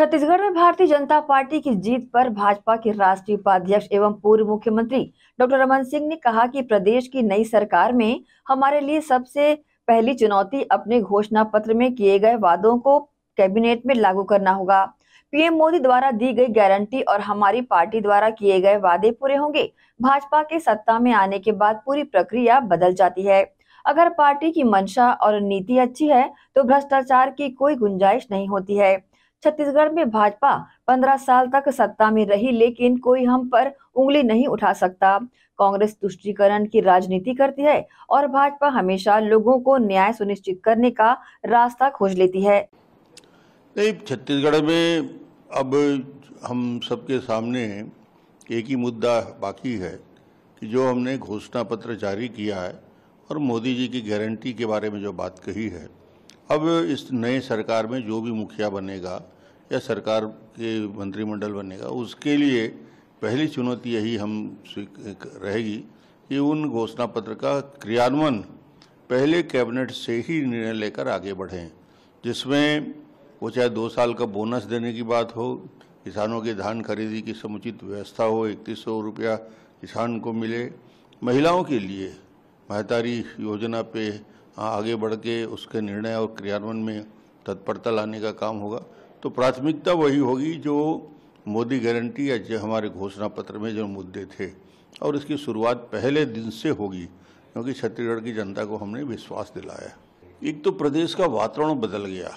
छत्तीसगढ़ में भारतीय जनता पार्टी की जीत पर भाजपा के राष्ट्रीय उपाध्यक्ष एवं पूर्व मुख्यमंत्री डॉक्टर रमन सिंह ने कहा कि प्रदेश की नई सरकार में हमारे लिए सबसे पहली चुनौती अपने घोषणा पत्र में किए गए वादों को कैबिनेट में लागू करना होगा पीएम मोदी द्वारा दी गई गारंटी और हमारी पार्टी द्वारा किए गए वादे पूरे होंगे भाजपा के सत्ता में आने के बाद पूरी प्रक्रिया बदल जाती है अगर पार्टी की मंशा और नीति अच्छी है तो भ्रष्टाचार की कोई गुंजाइश नहीं होती है छत्तीसगढ़ में भाजपा पंद्रह साल तक सत्ता में रही लेकिन कोई हम पर उंगली नहीं उठा सकता कांग्रेस तुष्टिकरण की राजनीति करती है और भाजपा हमेशा लोगों को न्याय सुनिश्चित करने का रास्ता खोज लेती है नहीं छत्तीसगढ़ में अब हम सबके सामने एक ही मुद्दा बाकी है कि जो हमने घोषणा पत्र जारी किया है और मोदी जी की गारंटी के बारे में जो बात कही है अब इस नए सरकार में जो भी मुखिया बनेगा या सरकार के मंत्रिमंडल बनेगा उसके लिए पहली चुनौती यही हम रहेगी कि उन घोषणा पत्र का क्रियान्वयन पहले कैबिनेट से ही निर्णय लेकर आगे बढ़ें जिसमें वो चाहे दो साल का बोनस देने की बात हो किसानों की धान खरीदी की समुचित व्यवस्था हो इकतीस सौ रुपया किसान को मिले महिलाओं के लिए महतारी योजना पे हाँ, आगे बढ़ के उसके निर्णय और क्रियान्वयन में तत्परता लाने का काम होगा तो प्राथमिकता वही होगी जो मोदी गारंटी या जो हमारे घोषणा पत्र में जो मुद्दे थे और इसकी शुरुआत पहले दिन से होगी क्योंकि छत्तीसगढ़ की जनता को हमने विश्वास दिलाया एक तो प्रदेश का वातावरण बदल गया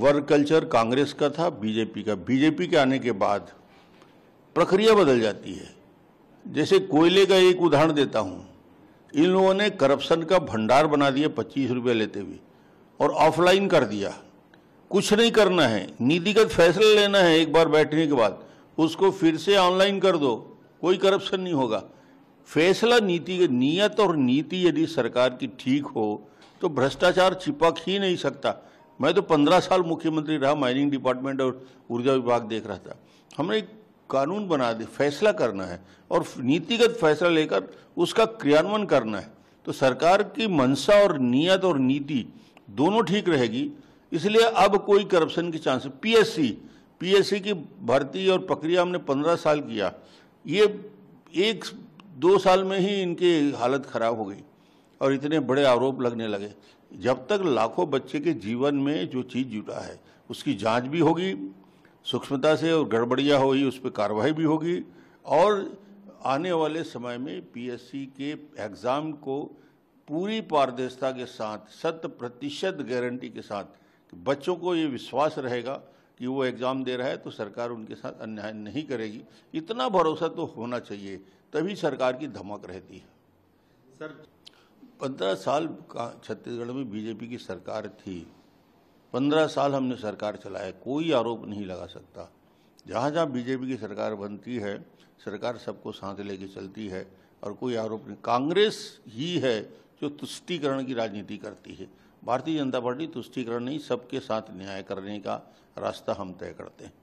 वर्क कल्चर कांग्रेस का था बीजेपी का बीजेपी के आने के बाद प्रक्रिया बदल जाती है जैसे कोयले का एक उदाहरण देता हूँ इन लोगों ने करप्शन का भंडार बना दिया पच्चीस रुपये लेते हुए और ऑफलाइन कर दिया कुछ नहीं करना है नीतिगत फैसला लेना है एक बार बैठने के बाद उसको फिर से ऑनलाइन कर दो कोई करप्शन नहीं होगा फैसला नीति नियत और नीति यदि सरकार की ठीक हो तो भ्रष्टाचार चिपक ही नहीं सकता मैं तो पंद्रह साल मुख्यमंत्री रहा माइनिंग डिपार्टमेंट और ऊर्जा विभाग देख रहा था हमने एक कानून बना दे फैसला करना है और नीतिगत फैसला लेकर उसका क्रियान्वयन करना है तो सरकार की मंशा और नीयत और नीति दोनों ठीक रहेगी इसलिए अब कोई करप्शन की चांस पीएससी पीएससी की भर्ती और प्रक्रिया हमने पंद्रह साल किया ये एक दो साल में ही इनकी हालत खराब हो गई और इतने बड़े आरोप लगने लगे जब तक लाखों बच्चे के जीवन में जो चीज़ जुटा है उसकी जांच भी होगी सूक्ष्मता से और गड़बड़ियाँ ही उस पर कार्रवाई भी होगी और आने वाले समय में पीएससी के एग्ज़ाम को पूरी पारदर्शिता के साथ शत प्रतिशत गारंटी के साथ बच्चों को ये विश्वास रहेगा कि वो एग्ज़ाम दे रहा है तो सरकार उनके साथ अन्याय नहीं करेगी इतना भरोसा तो होना चाहिए तभी सरकार की धमक रहती है सर पंद्रह साल का छत्तीसगढ़ में बीजेपी की सरकार थी पंद्रह साल हमने सरकार चलाया कोई आरोप नहीं लगा सकता जहाँ जहाँ बीजेपी की सरकार बनती है सरकार सबको साथ लेके चलती है और कोई आरोप नहीं कांग्रेस ही है जो तुष्टिकरण की राजनीति करती है भारतीय जनता पार्टी तुष्टिकरण नहीं सबके साथ न्याय करने का रास्ता हम तय करते हैं